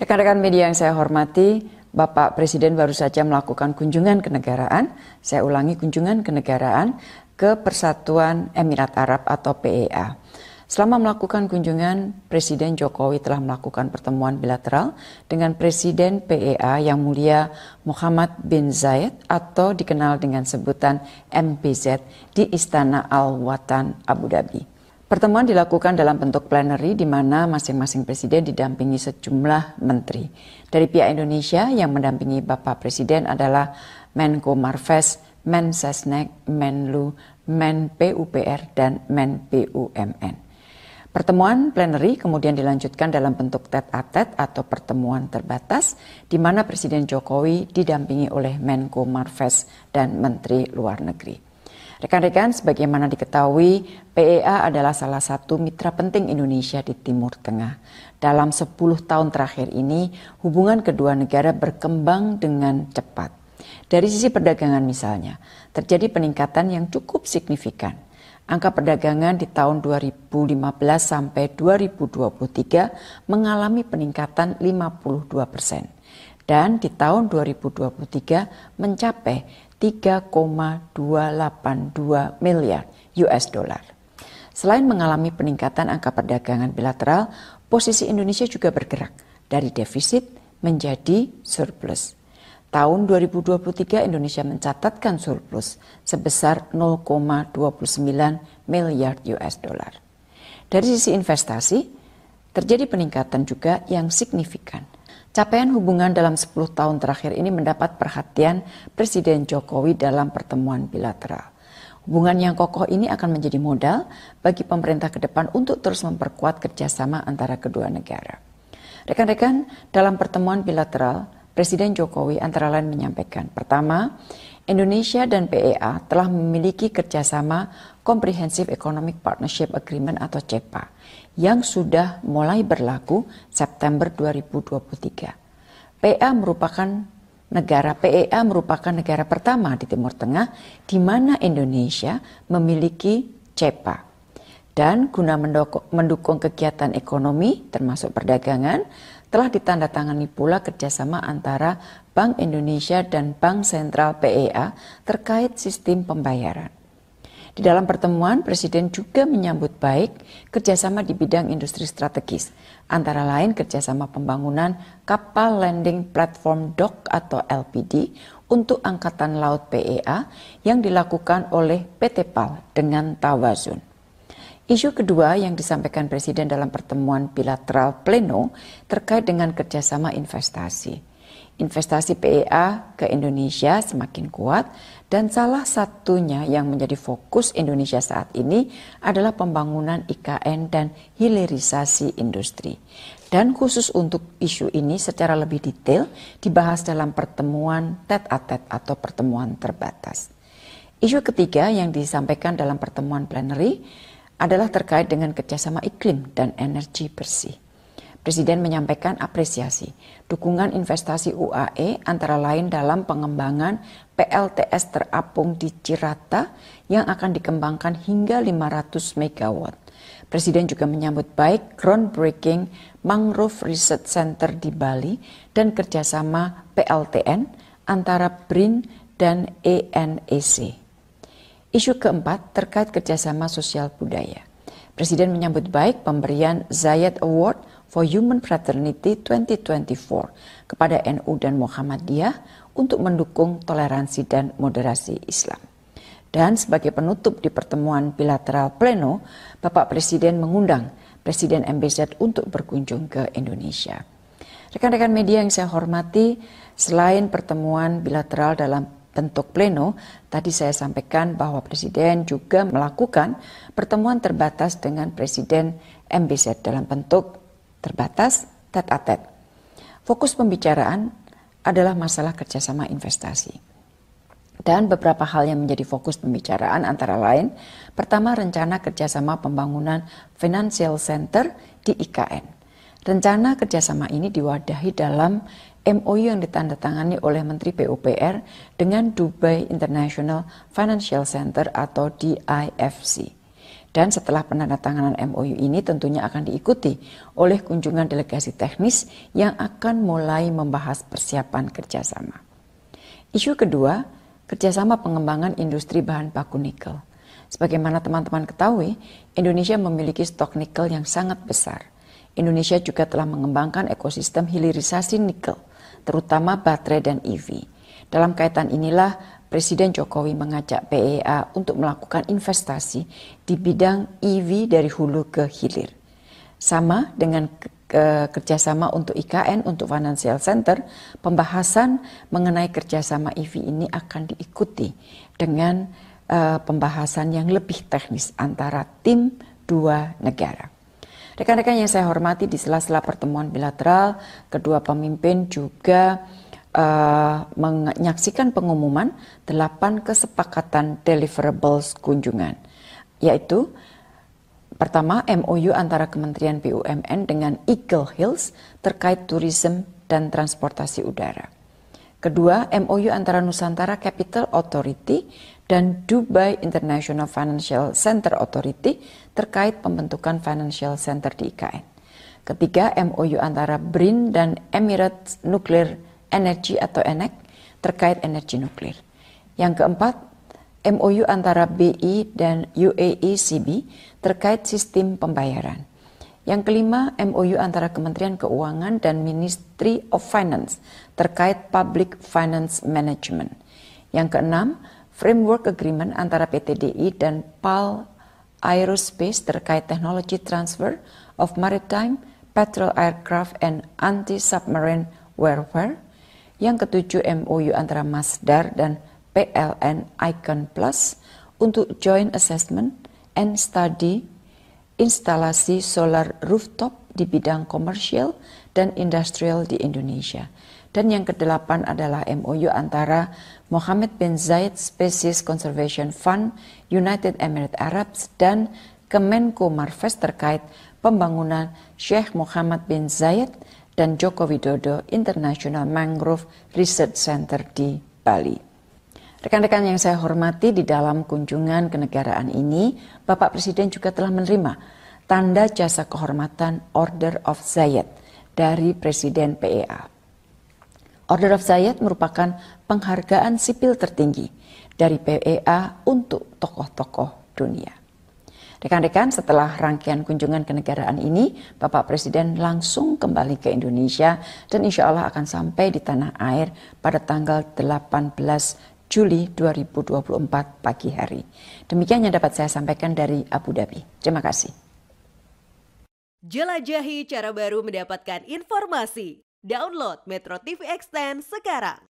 Rekan-rekan media yang saya hormati, Bapak Presiden baru saja melakukan kunjungan kenegaraan. Saya ulangi kunjungan kenegaraan ke Persatuan Emirat Arab atau PEA. Selama melakukan kunjungan, Presiden Jokowi telah melakukan pertemuan bilateral dengan Presiden PEA yang mulia Muhammad bin Zayed atau dikenal dengan sebutan MPZ di Istana Al Watan Abu Dhabi. Pertemuan dilakukan dalam bentuk plenary di mana masing-masing presiden didampingi sejumlah menteri. Dari pihak Indonesia yang mendampingi Bapak Presiden adalah Menko Marves, Men Sesnek, Menlu, Men PUPR, dan Men BUMN. Pertemuan plenary kemudian dilanjutkan dalam bentuk tet-a-tet atau pertemuan terbatas di mana Presiden Jokowi didampingi oleh Menko Marves dan Menteri Luar Negeri. Rekan-rekan, sebagaimana diketahui, PEA adalah salah satu mitra penting Indonesia di Timur Tengah. Dalam 10 tahun terakhir ini, hubungan kedua negara berkembang dengan cepat. Dari sisi perdagangan misalnya, terjadi peningkatan yang cukup signifikan. Angka perdagangan di tahun 2015 sampai 2023 mengalami peningkatan 52 persen dan di tahun 2023 mencapai 3,282 miliar US dollar. Selain mengalami peningkatan angka perdagangan bilateral, posisi Indonesia juga bergerak dari defisit menjadi surplus. Tahun 2023 Indonesia mencatatkan surplus sebesar 0,29 miliar US dollar. Dari sisi investasi, terjadi peningkatan juga yang signifikan Capaian hubungan dalam 10 tahun terakhir ini mendapat perhatian Presiden Jokowi dalam pertemuan bilateral. Hubungan yang kokoh ini akan menjadi modal bagi pemerintah ke depan untuk terus memperkuat kerjasama antara kedua negara. Rekan-rekan, dalam pertemuan bilateral, Presiden Jokowi antara lain menyampaikan, pertama, Indonesia dan PEA telah memiliki kerjasama Comprehensive Economic Partnership Agreement atau CEPA yang sudah mulai berlaku September 2023. PA merupakan negara PEA merupakan negara pertama di Timur Tengah di mana Indonesia memiliki CEPA. Dan guna mendukung kegiatan ekonomi termasuk perdagangan, telah ditandatangani pula kerjasama antara Bank Indonesia dan Bank Sentral PEA terkait sistem pembayaran. Di dalam pertemuan, Presiden juga menyambut baik kerjasama di bidang industri strategis, antara lain kerjasama pembangunan kapal landing platform dock atau LPD untuk Angkatan Laut PEA yang dilakukan oleh PT PAL dengan Tawazun. Isu kedua yang disampaikan Presiden dalam pertemuan bilateral pleno terkait dengan kerjasama investasi. Investasi PEA ke Indonesia semakin kuat dan salah satunya yang menjadi fokus Indonesia saat ini adalah pembangunan IKN dan hilirisasi industri. Dan khusus untuk isu ini secara lebih detail dibahas dalam pertemuan tet-a-tet atau pertemuan terbatas. Isu ketiga yang disampaikan dalam pertemuan plenary adalah terkait dengan kerjasama iklim dan energi bersih. Presiden menyampaikan apresiasi. Dukungan investasi UAE antara lain dalam pengembangan PLTS terapung di Cirata yang akan dikembangkan hingga 500 MW. Presiden juga menyambut baik groundbreaking Mangrove Research Center di Bali dan kerjasama PLTN antara BRIN dan ENEC. Isu keempat terkait kerjasama sosial budaya. Presiden menyambut baik pemberian Zayed Award for Human Fraternity 2024 kepada NU dan Muhammadiyah untuk mendukung toleransi dan moderasi Islam. Dan sebagai penutup di pertemuan bilateral pleno, Bapak Presiden mengundang Presiden MBZ untuk berkunjung ke Indonesia. Rekan-rekan media yang saya hormati, selain pertemuan bilateral dalam bentuk pleno, tadi saya sampaikan bahwa Presiden juga melakukan pertemuan terbatas dengan Presiden MBZ dalam bentuk terbatas, tet-a-tet. Fokus pembicaraan adalah masalah kerjasama investasi. Dan beberapa hal yang menjadi fokus pembicaraan antara lain, pertama rencana kerjasama pembangunan Financial Center di IKN. Rencana kerjasama ini diwadahi dalam MOU yang ditandatangani oleh Menteri PUPR dengan Dubai International Financial Center atau DIFC. Dan setelah penandatanganan MOU ini tentunya akan diikuti oleh kunjungan delegasi teknis yang akan mulai membahas persiapan kerjasama. Isu kedua, kerjasama pengembangan industri bahan baku nikel. Sebagaimana teman-teman ketahui, Indonesia memiliki stok nikel yang sangat besar. Indonesia juga telah mengembangkan ekosistem hilirisasi nikel, terutama baterai dan EV. Dalam kaitan inilah Presiden Jokowi mengajak PEA untuk melakukan investasi di bidang EV dari hulu ke hilir. Sama dengan ke kerjasama untuk IKN, untuk Financial Center, pembahasan mengenai kerjasama EV ini akan diikuti dengan uh, pembahasan yang lebih teknis antara tim dua negara. Rekan-rekan yang saya hormati di sela-sela pertemuan bilateral, kedua pemimpin juga Eh, menyaksikan pengumuman 8 kesepakatan deliverables kunjungan, yaitu pertama MOU antara Kementerian BUMN dengan Eagle Hills terkait turisme dan transportasi udara. Kedua, MOU antara Nusantara Capital Authority dan Dubai International Financial Center Authority terkait pembentukan financial center di IKN. Ketiga, MOU antara BRIN dan Emirates Nuclear energi atau ENEC terkait energi nuklir. Yang keempat, MOU antara BI dan UAECB terkait sistem pembayaran. Yang kelima, MOU antara Kementerian Keuangan dan Ministry of Finance terkait Public Finance Management. Yang keenam, Framework Agreement antara PTDI dan PAL Aerospace terkait teknologi Transfer of Maritime, Patrol Aircraft and Anti-Submarine Warfare. Yang ketujuh MOU antara Masdar dan PLN Icon Plus untuk joint assessment and study instalasi solar rooftop di bidang komersial dan industrial di Indonesia. Dan yang kedelapan adalah MOU antara Mohammed bin Zayed Species Conservation Fund United Emirates Arabs dan Kemenko Marves terkait pembangunan Sheikh Muhammad bin Zayed dan Joko Widodo International Mangrove Research Center di Bali. Rekan-rekan yang saya hormati di dalam kunjungan kenegaraan ini, Bapak Presiden juga telah menerima tanda jasa kehormatan Order of Zayed dari Presiden PEA. Order of Zayed merupakan penghargaan sipil tertinggi dari PEA untuk tokoh-tokoh dunia. Rekan-rekan, setelah rangkaian kunjungan kenegaraan ini, Bapak Presiden langsung kembali ke Indonesia dan insya Allah akan sampai di tanah air pada tanggal 18 Juli 2024 pagi hari. Demikian yang dapat saya sampaikan dari Abu Dhabi. Terima kasih. Jelajahi cara baru mendapatkan informasi. Download Metro TV Extend sekarang.